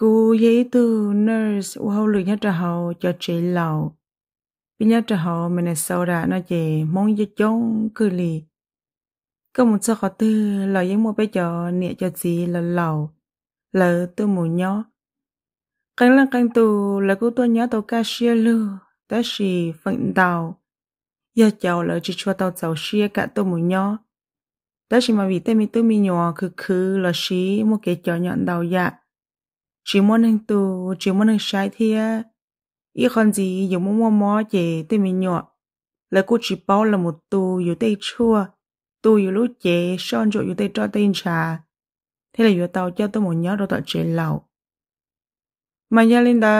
Cú giấy tu nurse u hậu lựa nhá trà hậu cho chị lầu. Bị mình là sau đã nói chỉ muốn cho chống cứ lì. Có một số khó tư là giấy mua bây giờ nịa cho chị là lầu. Lỡ tư mù nhó. Cánh là cánh tù là cú tôi nhớ tàu ca xia lư. Đó xì phận tàu. Giờ cháu lỡ chỉ cho tàu tàu xia cả tôi mù nhó. Đó xì mà vì tên mình tôi mi nhỏ khứ khứ là xí một cái chó nhọn đầu dạ chỉ muốn anh tu chỉ muốn anh sai thia ý con gì dù muốn mua mò chè tê mình nhỏ là cô chỉ bảo là một tu dù tê chua tu dù lúc chè xoan chỗ dù tê cho tên trà thế là dù tàu cho tôi một nhớ đồ tao chè lâu mà gia linh đã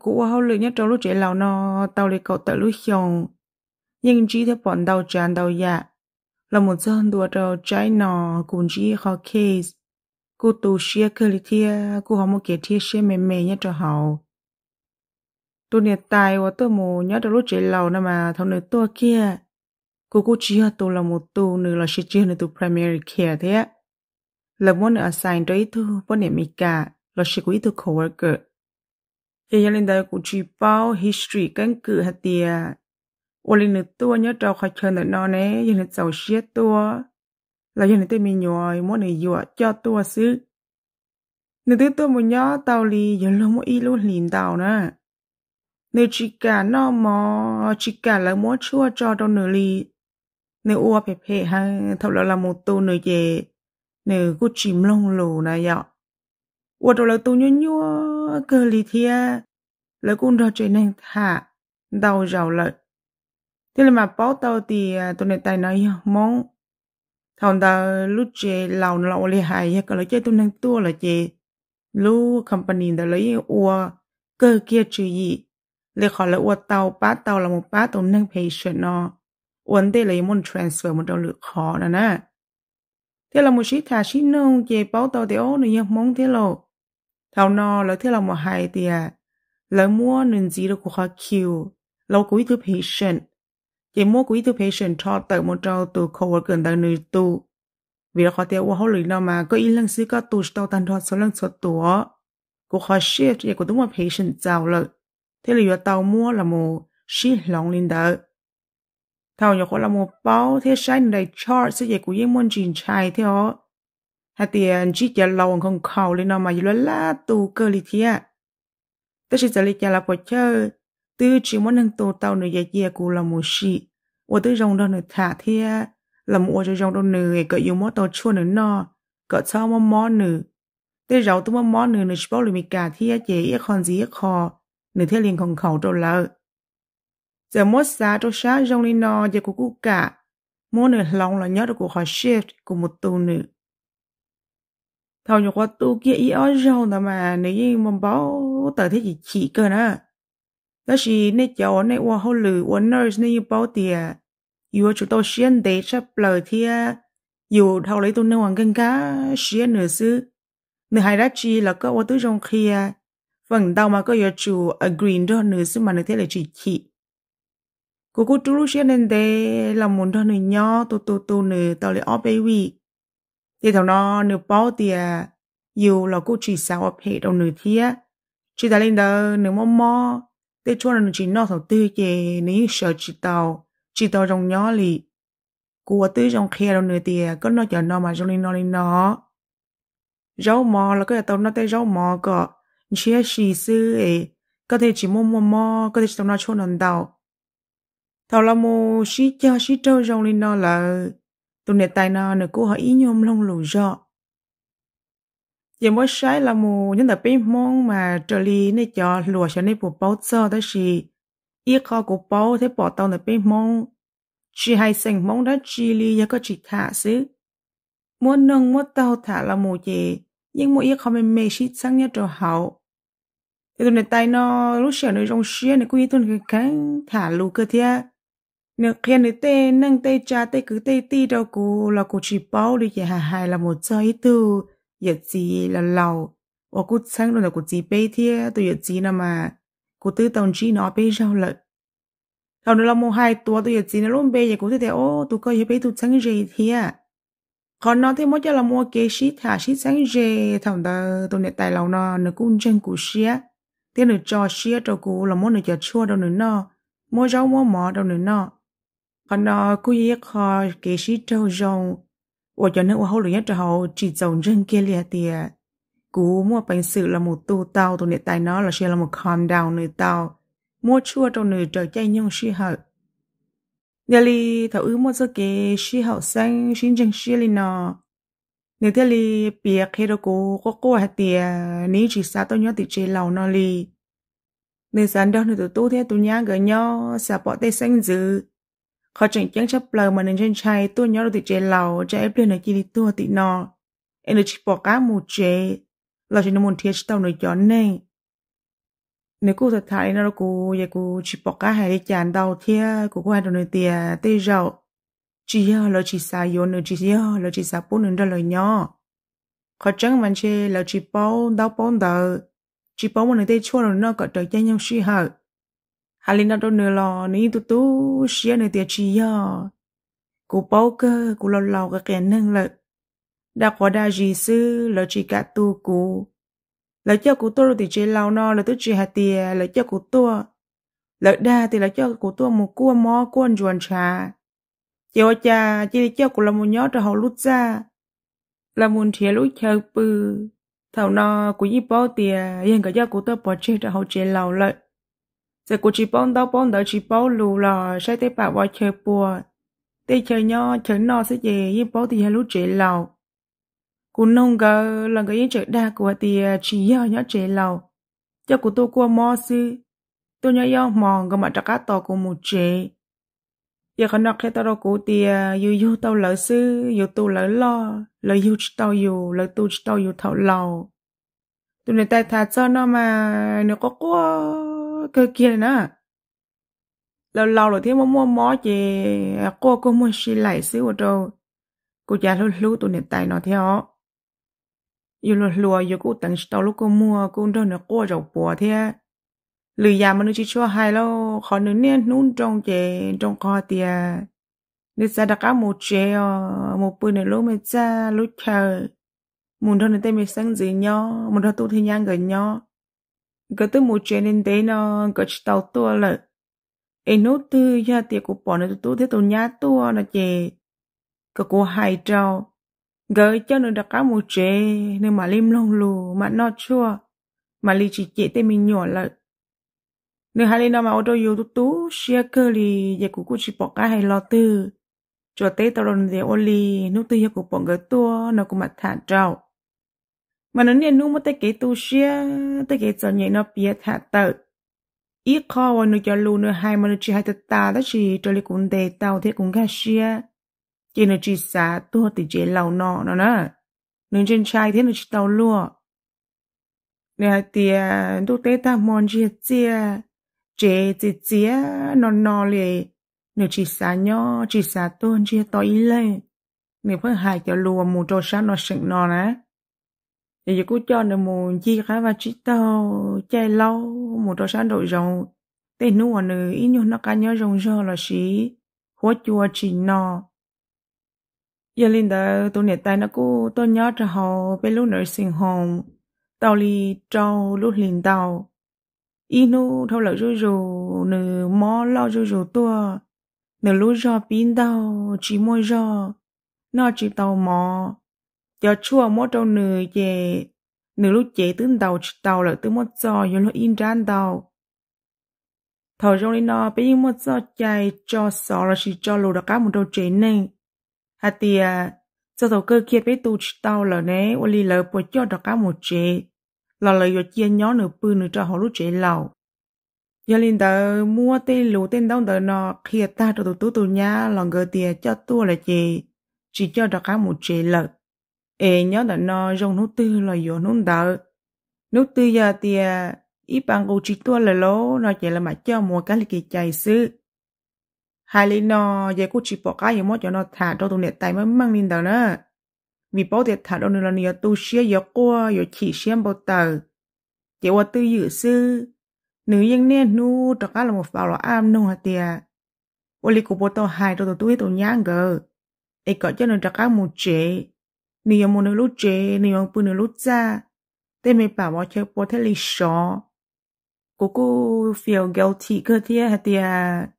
cũ hậu lực nhất trong lúc chè lâu nó tàu lấy cậu tại lúc xong nhưng chỉ thấy bọn đầu tràn đầu dạ là một dân đùa trò trái nò cùng chỉ khó case cô tù xia cơ lý thia cô họ mua kia thia xia mềm mềm nhá cho hậu tôi nè tài và tôi mù nhớ được lúc chạy lâu nè mà thằng nữ tôi kia cô cô chỉ cho tôi là một tu nữ là sẽ chia nữ tu primary care thế là muốn assign sign đấy thôi bọn nè mình cả là sẽ quý tu coworker giờ gia đình đây cô chỉ bao history căn cứ hạt tiền วันนี้ตัวเนี่ยเราขอเชิญหน่อยนอนเนี่ยยังเห็นเสาเชียตัว là cho nên tôi mình nhồi mỗi này dọa cho tôi xứ nên tôi tôi muốn nhớ tàu lì giờ luôn muốn ít luôn liền tàu nè nếu chỉ cả nó mò chỉ cả là muốn chua cho đâu nửa lì nếu ua phê phê ha thật là là một tô nửa về nếu cú chìm lông lù này dọ ua đâu là tô nhua nhua cơ lì thia là cũng đó chơi nên thả đau giàu lợi thế là mà báo tàu thì à, tôi này tay nói mong ทอนดาลูกเจเหล่าเราเลยหายก็เลยเจตุนังตัวเลยเจลูคัมปานีแต่เลยอัวเกอเกียจือยีเลยขอเละอัวเตาป้าเตาละมป้าตุนังเพเชนนออวนได้เลยมนทรานสเฟอร์มันเราหลือขอนะนะ เทลามูชิทาชินงเจเป้าเตาเดียวหนูยังมองเท่โเท่านอแล้วเทลามหายเตียแล้วมั่วหนึ่งจีเราขอคิวเราคุยือเพชร chỉ mua quý tu patient cho tự một trâu tu coworker tự nữ tu vì họ tiêu hoa hậu lý nào mà có ý lăng sư có tu tao tan thoát số lăng số tùa của họ shift vậy của đúng mà patient giàu lợi thế là tàu mua là một shift lòng linh đỡ thầu nhỏ có là một bao thế sai này chart sẽ vậy của yên môn trình trai thế họ hay tiền chỉ chờ lâu không khẩu lên nào mà giờ là tu cơ lý thế tất nhiên là lý là bỏ chơi tư chỉ muốn nâng tổ tàu nửa dạy dìa cụ là một sĩ và tư rong đó nửa thả thia là một cho rong đó nửa gợi yêu mó tàu chua nửa nọ gợi sau mó mó nửa tư rau tư mó mó nửa nửa bao lì mì cả thia chế ít con gì ít kho nửa thia liền còn khẩu trâu lợ giờ mó xa trâu xa rong đi nọ giờ cụ cụ cả mó nửa lòng là nhớ được của họ shift của một tù nửa thầu nhục qua tu kia ý ở rong mà nếu như mong báo tới thế chỉ chỉ cơ nữa đó là nè cháu nè qua hồ lử qua nurse nè bao tiền yêu chúng tôi xuyên để chấp lời thì yêu thâu lấy tôi nè hoàng cân cá xuyên nữa sư nửa hai đã chi là có qua tới trong khi phần đầu mà có yêu chủ agree đó nữa sư mà nửa thế là chỉ chị cô cô chú lúc xuyên để là muốn đó nửa nhỏ tu tu tu nửa tao lấy all baby thì thằng nó nửa bao tiền yêu là cô chỉ sao ở hệ đầu nửa thia chỉ ta lên đó nửa mò mò để cho nên chỉ nó thằng tư về nếu sợ chỉ tàu chỉ tàu trong nhỏ lì của tư trong khe đâu nữa thì có nó chờ nó mà trong linh nó linh nó rau mò là cái tàu nó tới rau mò cơ chia xì sư ấy có thể chỉ mua mua mò có thể chỉ tàu nó cho nền tàu tàu là mua xí cha xí trâu trong linh nó là tụi này tài nó nữa cũng hỏi ý nhôm long lù rõ ยังไม่ใช่ละมูยังแต่ปีมงมาจลีในจอหลัวฉนในผู้ป้วยเจอแต่สิอีกข้อกูป่วยที่ป่วยตอนในปีมง ชีให้สิงมงได้จีลียังก็จิตหาซื้อมวนงมัวนเต่าถ้าละมูเจยังมัูอีกข้อไม่ไม่ชิดสังเนี่ยจะหาแต่ตอนในใตนอรู้เชื่อในตรงเชี่ยในกุยตุนกันแข็งถ้าลูกเกิดเถอะเนื้อเคียนในเต้นั่งเต้จ่าเต้กึ่เต้ตีเรากูเรากูชีป่วยหรือยังหายละมูเจอไอ้ตู่ giờ chỉ là lầu và cô sáng rồi là cô chỉ bê thế tôi giờ chỉ là mà cô tư tông chỉ nó bê rau lợn thằng nó là một hai tuổi tôi giờ chỉ là luôn bê giờ cô thấy ô tôi coi giờ bê tôi sáng gì thế à còn nó thì mỗi cho mua kế sĩ thả sĩ sáng gì thằng ta tôi nhận tài lầu nó nó cũng chân của xía thế nó cho xía cho cô là mỗi nó giờ chua đâu nữa nó mua rau mua mỏ đâu nữa nó còn nó cứ ý khó kế sĩ trâu rau 我 cho nên 我后来一直后只走人给了的，古莫本事了么多刀都你带 nó là sẽ là một calm down nơi tao mua chua trong nơi trở chạy nhung suy hậu. Nhà li thảo ứ mua cho cái suy hậu sang xin chân suy li nó. Nếu thế li bìa khi đó cô có cô hạt tìa ní chỉ xa tôi nhớ thì chế lầu nó li. Nếu sáng đó nơi tụi tôi thế tụi nhá gỡ nhau xả bỏ tay xanh dữ khó chẳng chẳng chấp lời mà nên trên chai tôi nhớ thì chế lầu cho ép lên này chỉ tôi thì nọ em được chỉ bỏ cá mù chế là chỉ nó muốn thiết tàu nói cho nên nếu cô thật thà nó cô vậy cô chỉ bỏ cá hay đi chán đau thế cô qua đồ nơi tiề tê rậu chỉ giờ là chỉ xa yếu nữa chỉ giờ là chỉ xa bốn nữa ra lời nhỏ khó chẳng mà chê là chỉ bao đau bao đau chỉ bao mà nơi tê chua rồi nó có trời chân nhau suy hợp halina do nửa lò ni tu tu xia nửa tiệt chi yo cú bao cơ cú lò lò cái kén nâng lợ đã có đa gì sư lợ chỉ cả tu cú lỡ cho cú tôi thì chế lao no lỡ tức chỉ hạt tiề lỡ cho cú tôi lỡ đa thì lỡ cho cú tôi một cua mò cuôn chuồn trà chiều cha chỉ để cho cú là một nhót cho họ lút ra là muốn thiệt lút chơi bự thầu no cú y bao tiề yên cả cho cú tôi bỏ chơi cho họ chế lao lợi giờ cô chỉ bón đâu bón đỡ chỉ bón lù lò sai tế bạc qua chơi bùa tế chơi nho chơi no sẽ về nhưng bón thì hay lúc chế lầu cô nông gờ lần cái yên chơi đa của thì chỉ do nhớ chế lầu cho cô tôi qua mò sư tôi nhớ do mòn gờ mà trắc cá tò của một chế giờ còn nọ khi tao đâu cô thì yêu yêu tao lỡ sư yêu tôi lỡ lo lỡ yêu chỉ tao yêu lỡ tôi chỉ tao yêu thảo lầu tôi này ta thả cho nó mà nó có quá cái kia nữa lâu lâu rồi thì à, mua mua mó chị cô cô muốn xì lại xíu rồi cô già lú lú tụi nền tay nó theo yêu lúc lùa yêu cô tặng tao lúc cô mua cô đâu nữa cô rầu bùa thế lười già mà nó chỉ cho hai lâu khó nữa nè nún trong chị trong kho tiề nên ra đặc một chế ờ, một bữa này lúc mới ra lúc chờ muốn đâu nữa tay mới sáng gì nhau muốn đâu tụi thì nhang gần nhau ก็ตัวมูเจนินเดนก็ชตาตัวเลยเอ็นโนตือยาเตียกูปอนตัวเทตัวญาตัวนะเจก็กูหายเจ้าก็เจ้าหนูดักก้ามูเจนึมาลิมลงลูมันนอชัวมาลีจิเจเตมิหยวนเลยนึฮาลินามาอดอยู่ตุ๊ตุ๊เชียเกอรียากูกูชิปอกก้าให้รอตือจวเตตรนเดอโอลีนุตุยากูปองก็ตัวนะกูมาถานเจ้า mà nó nên nu mà tới cái tu xia tới cái giờ nhảy nó biết thả tớ, ít khó và nó cho luôn nữa hai mà nó chỉ hai tờ ta đó chỉ cho lấy cũng để tao thế cũng khác xia chỉ nó chỉ xa tu từ chế lâu nọ nó nè nó trên trai thế nó chỉ tao lúa nè tiền tu tế ta mòn chia chia chế chế chia nó nọ liền nó chỉ xa nhỏ chỉ xa tu chia tao ít lên nè phải hai cho lúa mù trâu sáng nó sừng nọ nè để giờ cô cho nên một chi cả và chỉ tao che lâu một đôi sáng đội rồng tên nu à nữa ít nhiều nó cá nhớ rồng rơ là sĩ hóa chùa chỉ nọ giờ lên đó tôi nhận tay nó cô tôi nhớ cho họ bên lúc nữa sinh hồng tao li trâu lúc liền tao ít nu thâu lợi rú rú nửa mò lo rú rú tua nửa lúc rò pin tao chỉ môi rò nó chỉ tao mò giờ chua mô trâu nử về nử lúc chế tướng đầu chứ đầu là tướng mô cho giờ nó in ra đầu thở trong đi nó bây giờ mô cho chạy cho sọ là chỉ cho lù đặc cá một đầu chế này hạt tiền, à cho thầu cơ kia bây tu chứ đầu là nế ô lì lỡ bộ cho đặc cá một chế là lời giờ chia nhỏ nửa bư nửa cho họ lúc chế lầu giờ linh tờ mua tên lù tên đông tờ nó khi ta cho tụi tụi nhá lòng gờ tiền cho tua là chị chỉ cho đặc cá một chế lợt e nhớ là nó dùng nút tư là vô nút đỡ nút tư giờ thì ít à, bằng cô chỉ tua là lố nó chỉ là mà cho mua cái lịch chạy sư hai lý nó giờ cô chỉ bỏ cái gì mất cho nó thả cho tụi nẹt tay mới mang lên đầu nữa vì bảo thì thả đâu nữa là nhiều tu xia giờ qua giờ chỉ xem bảo tờ chỉ qua tư dự sư nữ dân nè nu cho cái là một vào là am nu hả tiệt ô à. lý của bảo tao hai cho tụi tôi tụi nhang gờ ấy có cho nó cho cái một chế 你有冇你路姐，你有半你路渣，但没把我吃波特里少，嗰个 feel guilty 嗰啲啊啲，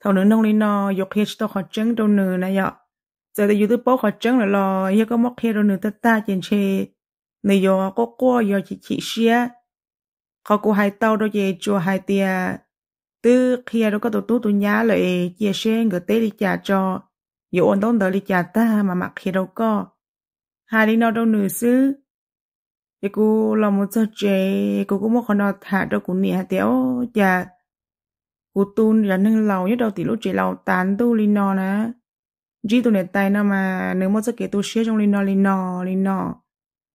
头你弄你喏，又开始到学整到你那样，就你有啲包学整了咯，一个莫开到你得大件事，你又个个又去去些，เขากู还到到嘢做还啲，都开到嗰度都都伢嚟，也先个得你家做，又按到得你家得，慢慢开到个。hai đi nó đâu nửa xứ thì cô làm một sao chế cô cũng một con nó thả cho cô nè téo chà cô tuôn ra nâng lầu nhất đầu tỷ lúc chế lầu tán tu linh nó nè chỉ tu nè tay nó mà nếu một sao kế tôi xé trong linh nó linh nó linh nó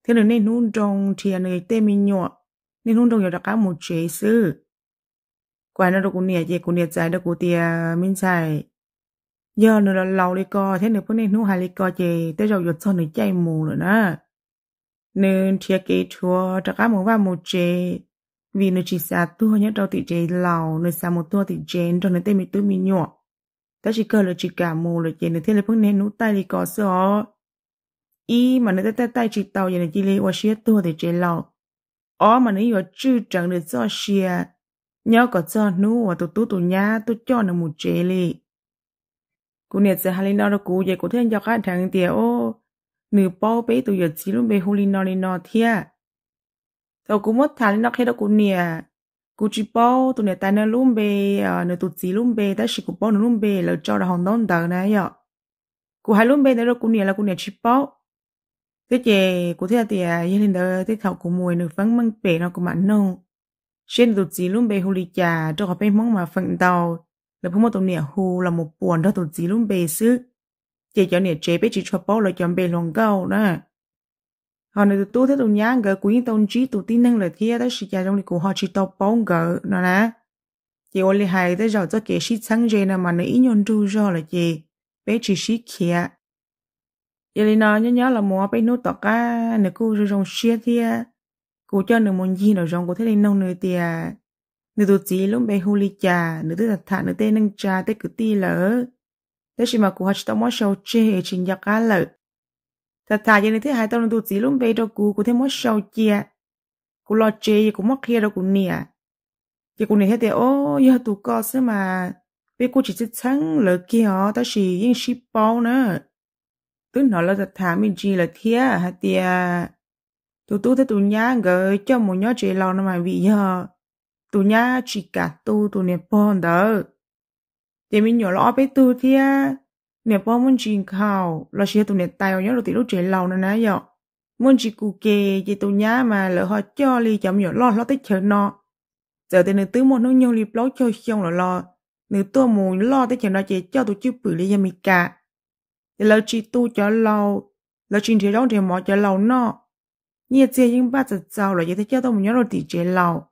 thế là nên nôn trong thì người tê mình nhọ nên nôn trong nhiều đặc cá một chế xứ, quả nó đâu cô nè chế cô nè giải đâu cô tia mình giải giờ nữa là lâu đi co thế nữa bữa nay nú hai đi co chị tới rồi giật son nữa chạy mù nữa nè nên chia kỹ chua cho các món vào một chị vì nó chỉ xa tua nhất đâu thị chế lâu nó xa một tua thị chế cho nó tên mình tôi mình nhọ ta chỉ cơ là chỉ cả mù là chế nữa thế là bữa nay nú tay đi co sợ ý mà nó tay tay chỉ tàu vậy là chị lấy qua chia tua thì chế lâu ó mà nó vừa chữ chẳng được cho chia nhớ có cho nú và tụt tụt tụt nhá tụt cho nó một chế liền cú nè sẽ hành hai nó cú vậy cú thiên cho cả thằng tiệt ô nửa bao bế tụi giờ chỉ luôn bê hôn linh nó linh nó thia tao cú mất thằng nó khi đó cú nè cú chỉ bao tụi nè ta nè luôn bê ờ, nửa tụi chỉ luôn bê ta chỉ cú bao nửa luôn bê là cho là hàng đón tờ này ạ cú hai luôn bê nữa cú nè là cú nè chỉ bao thế chị cú thiên tiệt yên linh đó thế thầu cú mùi nửa phấn măng bể nó cú mặn nông trên tụi chỉ luôn bê hôn linh trà cho họ bê măng mà phận tàu nè là là một buồn luôn cho แล้วพวกมันตรงเนี่ยฮูเราหมดปวนเราตัวจีลุ่มเบซึเจียเจ้าเนี่ยเจ๊ไปจีชัวโป้เราจำเบลงเก้านะ họ này tụi tôi thấy tụi nhang gỡ quý tông trí tụi tin năng lời kia tới sĩ cha trong lịch của họ chỉ tao bóng gỡ nó nè chị ôn lì hài tới rồi cho kẻ sĩ sáng dây nè mà nó ý nhon tru cho là chị bé chỉ sĩ kia giờ lì nó nhớ nhớ là mua bé nốt tọt cá nè cô rồi rong xia thia cô cho nửa món gì rồi rong cô thấy đi nông nửa tiệt nữ tu chỉ lúc bé huli cha nữ tu thật thà nữ tên nâng cha tê cứ ti lỡ tê chỉ mà cụ hạch tao mua sầu chê hệ trình giặc cá lợ thật thà giờ nữ thế hai tao nữ tu chỉ luôn bé đâu cụ cụ thế mua sầu chia cụ lo chê cụ mắc kia đâu cụ nè giờ cụ này thế thì ô giờ tụ co xứ mà bé cụ chỉ chết chăng lỡ kia họ tao chỉ yên ship bao nữa tức nó là thật thà mình chỉ là thế hả tia tụi tôi thấy tụi nhá ngờ cho một nhóm chê lo nó mà vì giờ tu nha chỉ cả tu tu nè bò đó thì mình nhớ lo bé tu thì nè bò muốn chỉ khảo lo chỉ tu nè tay nhớ là tụi lúc trẻ lâu nữa nè giờ muốn chỉ cụ kề chỉ tu nha mà lỡ họ cho li chậm nhớ lo lo tích chờ nọ giờ thì nửa tứ một nó nhau li lo cho xong là lo nửa tua mù lo tích chờ nọ chỉ cho tụi chưa bự li mi cả thì lỡ chỉ tu cho lâu lỡ chỉ trẻ đó thì mò cho lâu nọ nhiệt chế nhưng ba giờ sau là chỉ thấy cho tôi mình nhớ lo tỷ trẻ lâu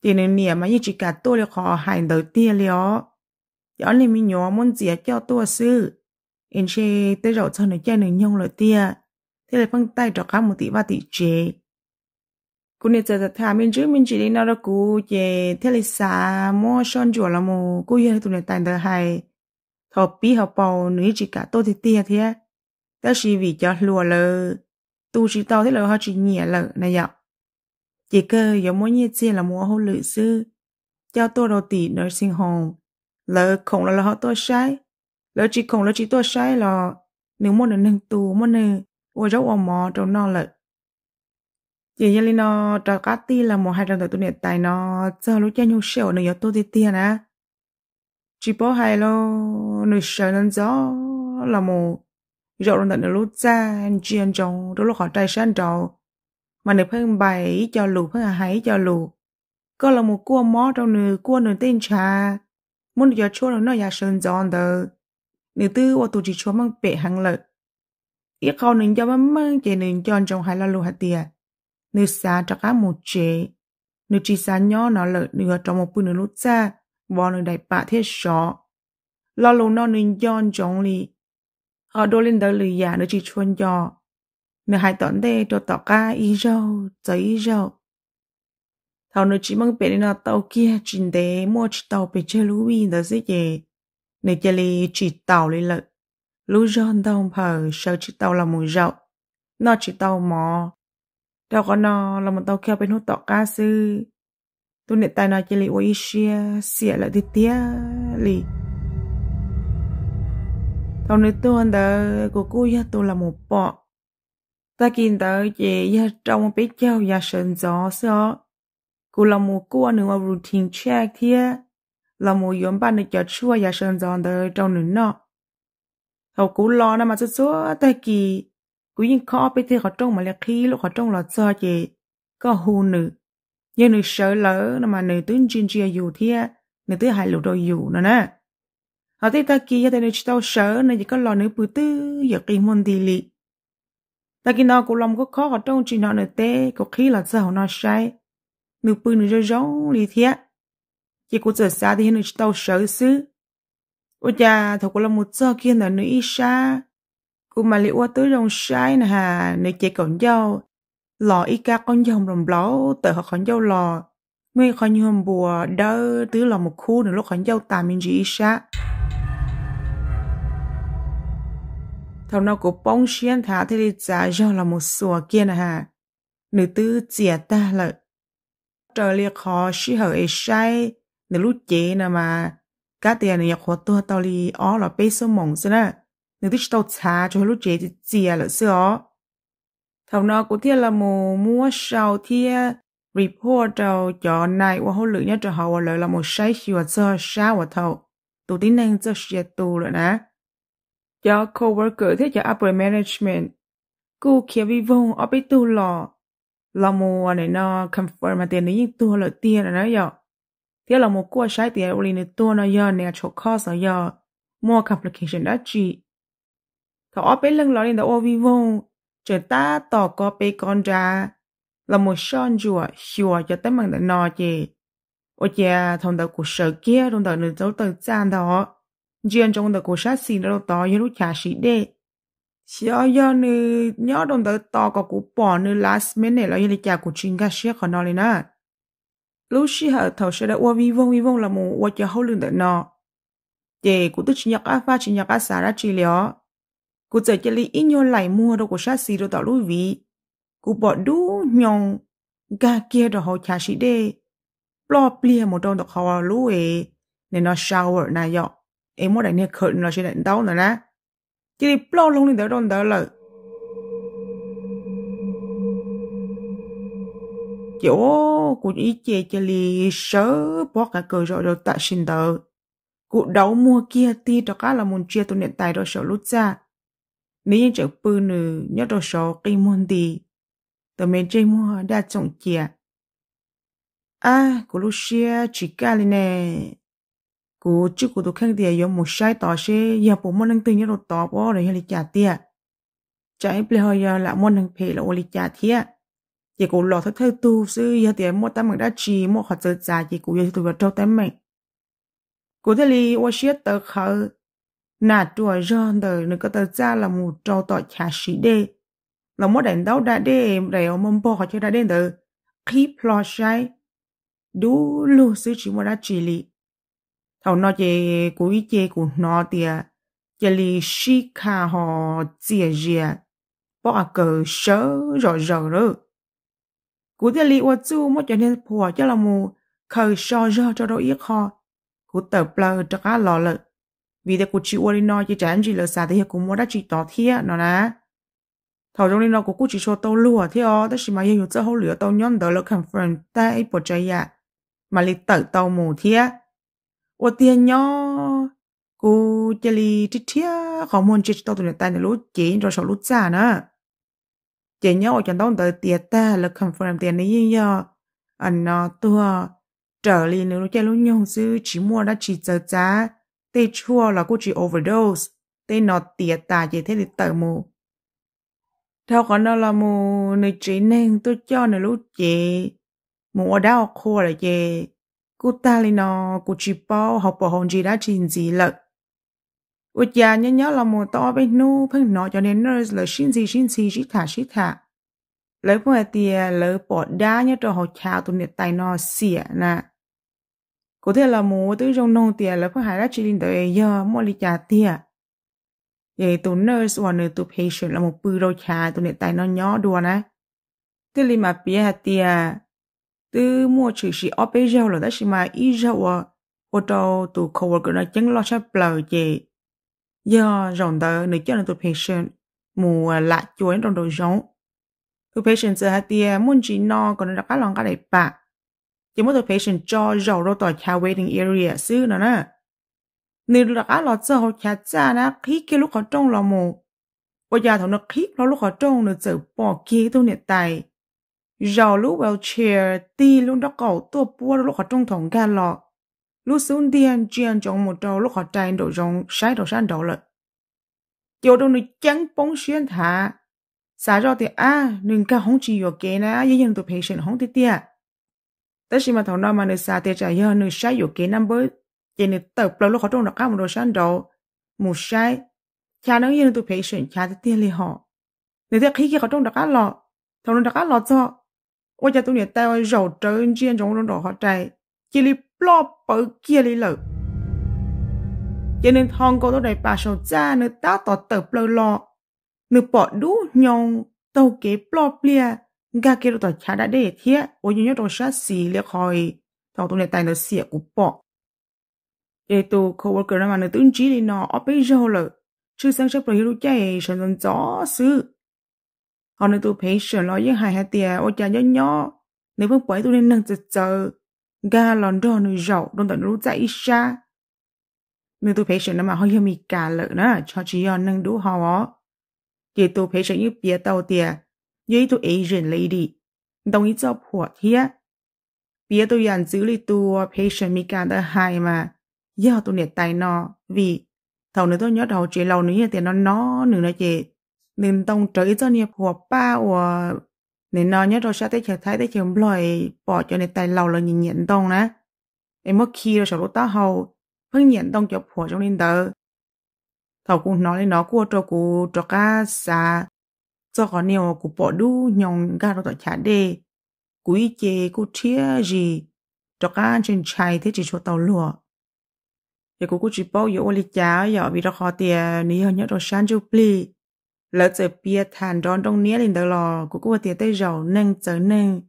tiền nên nè mà như chỉ cả tôi là khó hành đầu tiên lió đó là mình nhỏ muốn gì cho tôi sư anh chị tới rồi cho nó chơi nó nhung rồi tia thế là phân tay cho cá một tỷ ba tỷ chế cô nè giờ thật thà mình trước mình chỉ đi nói đó cô chế thế là xa mua son chùa là mù cô yên tụi này tài đời hay thọ bí học bầu nữ chỉ cả tôi thì tia thế đó chỉ vì cho lùa lơ, tu chỉ tao thế là họ chỉ nhẹ lợ này vậy chỉ cơ giống mỗi nhiệt chi là mua hô lự sư cho tôi đầu tỷ nursing home lỡ không là họ tôi sai lỡ chỉ không là chỉ tôi sai là nếu muốn được nâng tù muốn nâng ua rau ua mò trong nó lợ chỉ như nó trò cá ti là một hai trăm tuổi tôi niệm tài nó cho lúc chơi nhau sẹo nữa tôi thì tiền á chỉ bỏ hai lo nửa sợ nên gió là một rau rồi tận lúc ra chiên trong đó lúc họ trai sáng trầu มันเพิ่งใบจอลูเพิ่งหายจอลูก็ละมูกัวมอเจ้าหนือกัวหนึ่งเต้นชามันจะช่วยเราหน่อยอยาเชิญจอนเดอร์หนื้อตื้อวัตุจีช่วยมันเปะหังเลยอีกเขาหนึ่งจะมันมั่งเจนหนึ่งจอนจงหายละลูหัตเตียเนื้อสาจะก้ามูเจเนื้อจีสานย้อนเลยเนื้อจอมปืนเนื้อลุจ้าบอหนึ่งได้ปะเทศช่อละลูนอหนึ่งจอนจงลีเขาโดนเล่นเดอร์หรือยาเนื้อจีชวนจอ nếu hai tuần đây cho tỏ ca ý rau cho ý rau thầu nếu chỉ mong bên nó tàu kia trình để mua chỉ tàu bên chơi lũ vi đó dễ dễ nếu chơi lì chỉ tàu lì lợ lũ rau đông phở sau chỉ tàu là mùi rau nó chỉ tàu mò đâu có nó là một tàu kia bên hút tỏ ca sư tôi nệ tài nó chơi lì ôi xia xia lại đi tía lì thầu nếu tôi anh đó của cô ya tôi là một bọ ta kinh tớ chế ya trong bế chào ya sân gió sọ. Cô là một cô nữ mà routine check thế, là một yếm bạn được cho chua ya sân gió tớ trong nữ nọ. Hậu cô lo nà mà chút chút ta kì, cô nhìn khó bế thê khó trông mà lẹ khí lúc khó trông là cho chế, có hù nữ. Nhưng nữ sợ lỡ nà mà nữ tướng chuyên chia dù thia, nữ tướng hại lũ đồ dù nè nè. Họ thấy ta kì ya ta nữ chỉ tao sợ nà chỉ có lo nữ bụi tư, giờ kì môn đi lị ta kia nó cũng lòng có khó họ trong chỉ nó nữa tê có khi là giờ nó sai nửa bự nửa râu râu lì thiệt chỉ có giờ xa thì nửa tàu sợ xứ ôi cha thầu cũng là một giờ kia là nửa ít xa cũng mà liệu tới rong sai nè hà nửa chạy còn dâu lò ít ca con dòng rồng ló tờ họ còn dâu lò mấy khỏi như hôm bùa đỡ tứ lò một khu nửa lúc còn dâu tạm mình chỉ ít xa thầu nó cũng bông xuyên thả thì đi trả do là một sủa kia nè hà nữ tư chia ta lợi trời liệt khó xí hở ấy sai nữ lúc chế nè mà cá tiền này khó tua tao li ó là bê số mộng xí nè nữ tư tao trả cho lúc chế thì chìa lợi xưa ó thầu nó cũng thiết là một mua sau thiết report đầu cho này và hỗ lượng nhất cho họ lợi là một sai xíu và sơ sao và thầu tụ tính năng cho xịt tù rồi nè cho coworker thế cho upper management cô kia vi vong ở bên tu lò lò một anh à nó confirm mà tiền đấy nhưng tu là tiền là nó giờ thế là một cô sai tiền ở lên tu nó giờ này cho khó nó giờ more complication đó chị thọ ở bên lưng lò lên đó vi vong chờ ta tỏ có bên con ra là một son chùa chùa cho tới bằng nó chị ôi chà thằng đầu của sợ kia thằng đầu nữ tấu tàu gian đó chuyện trong đó có sát xin đó tỏ như lúc trả sĩ đê xíu giờ nữ nhớ đồng đó tỏ có cụ bỏ nữ last minute là như là trả của chính cả xe khỏi nó lên á lúc xí hở thầu sẽ đã qua vi vong vi vong là một qua chả hậu lương đợi nọ, để cú tức chỉ nhạc á pha chỉ nhạc á xả ra chỉ lió cú chờ chỉ lấy ít nhô lại mua đồ của sát xí đó tỏ lối vì cụ bỏ đủ nhong gà kia đồ hậu trả sĩ đê lo plia một trong đồ khó lúc ấy nên nó shower na dọc em muốn đánh nữa nè, chỉ đi 커너 시라 다운나 지리 플로롱니 더론 더러 chỗ của ý chị chị lì sớ bỏ cả cờ rồi rồi tại xin đỡ cụ đấu mua kia ti cho cá là muốn chia tụ nền tài rồi sợ lút ra nếu như chợ pư nữ nhớ rồi sợ cây muôn đi tờ mình chơi mua đa trọng kia, à cụ lúc xia chỉ ca lên nè cú chú cú tụ khăn tiền giống một sai tỏ xe giờ bố môn năng tự như rồi tỏ bỏ rồi hay trả tiền chạy ple hơi giờ là môn năng phê là ô li trả thiệt giờ cú lọ thật thơ tu sư giờ tiền mua tấm mình đã chỉ mua họ chơi trả giờ cú giờ tụ vào trâu tấm mình cú thế li ô xe tờ khờ nà tuổi giờ đời nó có tờ ra là một trâu tỏ trả sĩ đê là mua đánh đấu đã đê rồi ông mông bỏ họ chơi đã đê đời khi plo sai đủ lu sư chỉ mua đã chỉ li thầu nó chế cuối chế của nó thì chỉ li shi kha họ chia chia bỏ cờ sớ rồi rồi rồi cú thế li ô chú mất cho nên phù à cho là mù khờ so rơ cho đôi ít họ cú tờ plơ cho cá lò lợ vì thế cú chỉ ô đi nói chỉ chán chỉ là xả thì cú mua đã chỉ tỏ thia nó nè thầu trong đi nó cú cú chỉ cho tàu lùa thế ó tất nhiên mà hiểu cho hậu lửa tàu nhóm đó là confirm tại bộ bỏ chạy mà lịch tờ tàu mù thia 我天鸟，我这里这天好么？这到头来带你路钱，多少路咋呢？这鸟我讲到的点带了，confirm 点的音呀，俺那多这里你路这路用是只么？那只走咋？对错了，估计 overdose，对那点大也太的得么？他可能了么？你只能都叫你路钱，么我到哭了耶。ta kutalino kuchipo hopo honji đã chín gì lợ ủa già nhớ nhớ là mùa to bên nu phăng nó cho nên nó là xin gì xin gì xí thả xí thả lấy bữa tiề lấy bỏ đá nhớ cho họ chào tụi nhiệt tài nó xỉa nè có thể là mùa tới trong nông tiề lấy bữa hai đã chỉ linh tới giờ mua ly trà tiề vậy tụi nurse hoặc nurse tụi patient là một bữa đâu trà tụi nhiệt tài nó nhỏ đùa nè thế li mà bia tiề ตมัวชื่อสิอเปเจ้าหรือแตสิมาอีจาวะพอตัวตัวคอาวกันจังล้อชัเปล่าเจย่อรองเตอร์นึ่งเจ้าหนึ่งตัวเพชนมัวละจวนรองโดยงคือเพชรเจอฮะเตียมุ่งจีนอก่อนจะกัดลองกันเลปะจะมัวตัวเพชนจ่อรองรต่อชาวเวดิงเอเรียซื้อนะนะนี่ดูแลกันหลอดเจอเขาแค่จ้านะคลิกลูกเขาจ้องเราโมว่าอย่าถอดคลิกเราลูกเขาจ้องเนื้อเจ็ปอกเกี้ยตัวเนี่ยตาย rào lúc chèo ti lúc đó cậu tua bua lúc họ trung thống gan lọ lúc xuống điên chuyên trong một trâu lúc họ chạy đồ rồng sai đồ san đầu lật chỗ đâu này chẳng bóng xuyên thả xả ra thì à nên cả không chỉ vô kế nè dễ dàng tụ patient không tiết tiệt tất nhiên mà thằng nói mà nơi xa thì chạy hơn nơi sai vô kế năm bữa chỉ nơi tập lâu lúc họ trung đó các một đồ san đầu một sai cha nó dễ dàng tụ patient cha tiết tiệt liền họ nơi tiệt khi kia họ trung đó các lọ thằng nó đó các lọ cho 我家都年带我绕着见中中找好在，这里老不给力了。cho nên thong cô đó đầy bà sầu cha nữ tá tỏ tờ blâu lọ. Nữ bỏ đú nhông, tàu kế bò blia, gà kế đồ tỏ đã đề thiết, ôi nhớ đồ xa xì liệt hỏi, thằng tụi này tài nữ xỉa của bỏ. Để tù co-worker ra mà nữ tướng trí đi nó, ở bây giờ lợ, chứ sang chấp đồ hiếu chạy, sẵn dần gió sư họ nên tụ phê sửa lo với hai hai tiền ô cha nhớ nhó nếu vẫn quậy tôi nên nâng chờ chờ ga lòn đo nơi rậu đông tận rút ra ít xa nếu tôi phê sửa nó mà hơi hơi mì cả lợn nữa cho chị yon nâng đủ họ ó chỉ tụ phê sửa như bia tàu tiền với tụ Asian lady đồng ý cho phụa thiệt bia tôi yàn giữ lý tụ phê sửa mì cả đỡ hai mà giờ tôi nè tay nó vì thầu nữa tôi nhớ đầu chị lâu nữa tiền nó nó nữa nó chị nên tông trở cho nhiều của ba của nên nó nhớ rồi sao tới chờ thấy tới chờ loài bỏ cho nên tài lầu là nhìn nhận tông nè em mất khi rồi sau lúc ta hầu phân nhận tông cho phù trong nên tờ thầu cũng nói lên nó của cho cụ cho cá xa cho có nhiều cụ bỏ đu nhong ga rồi tỏ trả đề cụ ý chế cụ chia gì cho cá trên chai thế chỉ cho tàu lụa thì cụ cụ chỉ bao giờ ô lý cháo giờ vì đó khó tiền nếu nhớ rồi sáng chụp pli lỡ chờ bia thàn đón trong nia lên đó lò của cô tiệt tới giàu nâng chờ nâng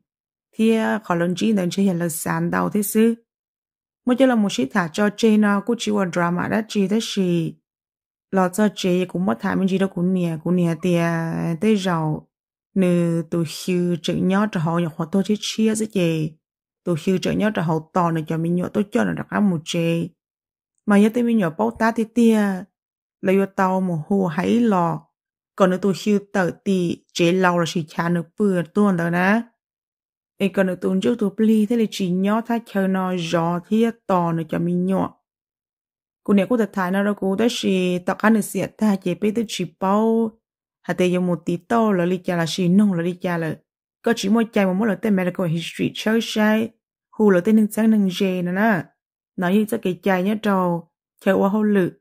thì khó lớn chi đến chơi hiện là sàn đầu thế sư mỗi chơi là một chiếc thả cho chơi nó cũng chỉ vào drama đã chơi thế gì lỡ cho chơi cũng mất thả mình chỉ đâu cũng nia cũng nia tiệt tới giàu nữ tụ hiu chữ nhớ cho họ nhập họ tôi chỉ chia dễ gì tụ hiu chữ nhớ cho họ to này cho mình nhớ tôi cho là đặt ăn một chơi mà nhớ tới mình nhớ bao ta thì tia lấy vào tàu một hồ hãy lò còn nữa tôi siêu tờ tì chế lâu là chỉ cha nữa bừa tuần đó nè ấy còn nữa tôi trước tôi pli thế là chỉ nhỏ tha chờ nó gió thiết to nữa cho mình nhỏ cô này cô thật thái nó rồi cô đó chỉ tao ăn được xiết ta chế biết tôi chỉ bao hà tây dùng một tí to là lý cha là chỉ nông là lý cha là có chỉ mỗi chai một món là tên medical history chơi say, hù là tên nâng sáng nâng dê nữa nè nói như cho cái chai nhá trâu chờ qua hậu lực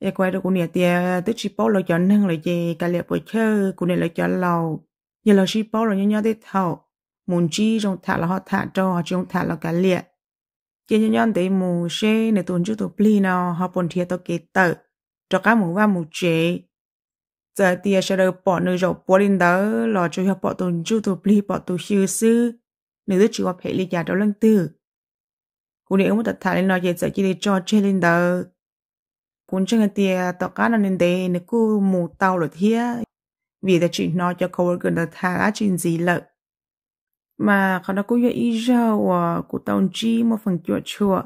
ya quay được cũng nè tia tới chỉ bao lo chọn hơn là gì cả liệp bồi chơi cũng nè lo chọn lâu giờ là chỉ bao lo nhớ nhớ tới thầu muốn chi trong thả là họ thả cho họ trong thả là cả liệp chỉ nhớ nhớ tới mù xe nè tuần trước tụ pli nào họ bồn thiệt to kể tự cho cả mù và mù chế giờ tia à, sẽ được bỏ nơi rồi bỏ lên đó lo cho họ bỏ tuần trước tụ pli bỏ tụ siêu sư nếu tới chỉ có phải lý giải đó lần tư cũng nè ông ta thả lên nói gì giờ chỉ để cho chơi lên đó cũng chẳng tia tao cá nó nên đây nó cứ mù tao lột hia vì ta chỉ nói cho câu gần là thà chuyện gì lợ mà họ nó cũng yêu ý ra ờ, của tao chỉ một phần chùa chùa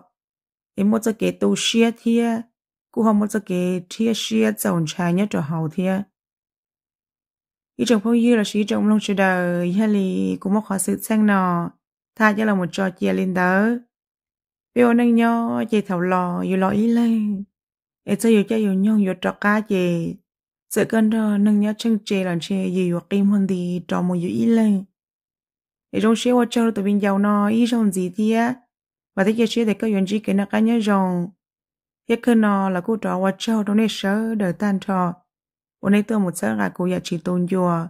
em một cái kế tàu xia thia cô họ một cái kế thia xia dòng trái nhất cho hậu thia ý trong phong yêu là chỉ trong lòng chờ đời hay là cũng một khó sự sang nọ tha cho là một trò chia lên đó biểu năng nhau chạy thảo lò yêu lò ý lên e cho yo cha yo nhong yo cho cá gì sự cân đó nâng nhớ chân chê là chê gì yo kim hơn thì cho một yo ý lên e trong xe qua chơi tụi bên giàu nó ý trong gì thì á và thế kia xe thì có yon chỉ cái nó cá nhớ rồng thế cơ nó là cô trò qua chơi trong này sợ đỡ tan trò hôm nay tôi một sợ gà cô ya chỉ tôn chùa,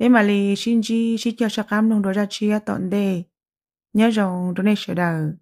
thế mà lì xin chi xin cho sa cam nông đồ ra chia tận đây, nhớ rồng trong này sợ đỡ